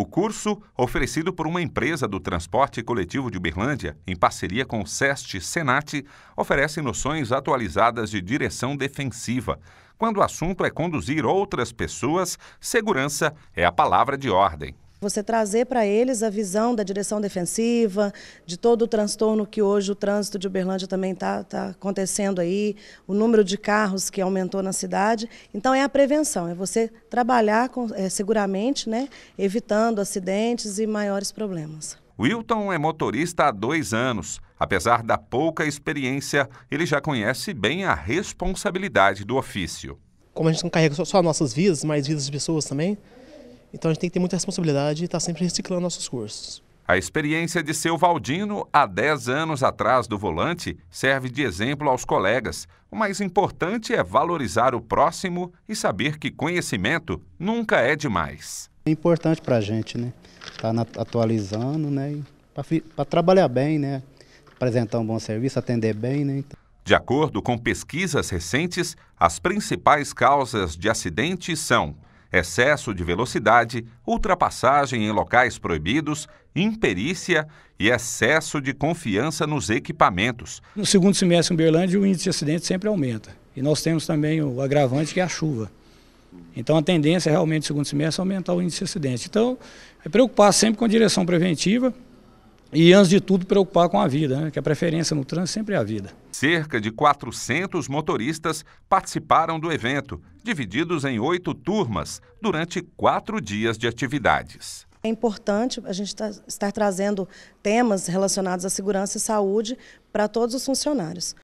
O curso, oferecido por uma empresa do transporte coletivo de Uberlândia, em parceria com o SEST Senat, oferece noções atualizadas de direção defensiva. Quando o assunto é conduzir outras pessoas, segurança é a palavra de ordem. Você trazer para eles a visão da direção defensiva, de todo o transtorno que hoje o trânsito de Uberlândia também está tá acontecendo aí, o número de carros que aumentou na cidade. Então é a prevenção, é você trabalhar com, é, seguramente, né, evitando acidentes e maiores problemas. Wilton é motorista há dois anos. Apesar da pouca experiência, ele já conhece bem a responsabilidade do ofício. Como a gente não carrega só, só nossas vidas, mas vidas de pessoas também, então a gente tem que ter muita responsabilidade e estar tá sempre reciclando nossos cursos. A experiência de seu Valdino, há 10 anos atrás do volante, serve de exemplo aos colegas. O mais importante é valorizar o próximo e saber que conhecimento nunca é demais. É importante para a gente, né? Estar tá atualizando, né? Para trabalhar bem, né? Apresentar um bom serviço, atender bem, né? Então... De acordo com pesquisas recentes, as principais causas de acidentes são excesso de velocidade, ultrapassagem em locais proibidos, imperícia e excesso de confiança nos equipamentos. No segundo semestre em Berlândia, o índice de acidente sempre aumenta. E nós temos também o agravante que é a chuva. Então a tendência é realmente no segundo semestre é aumentar o índice de acidente. Então, é preocupar sempre com a direção preventiva, e, antes de tudo, preocupar com a vida, né? que a preferência no trânsito sempre é a vida. Cerca de 400 motoristas participaram do evento, divididos em oito turmas, durante quatro dias de atividades. É importante a gente tá, estar trazendo temas relacionados à segurança e saúde para todos os funcionários.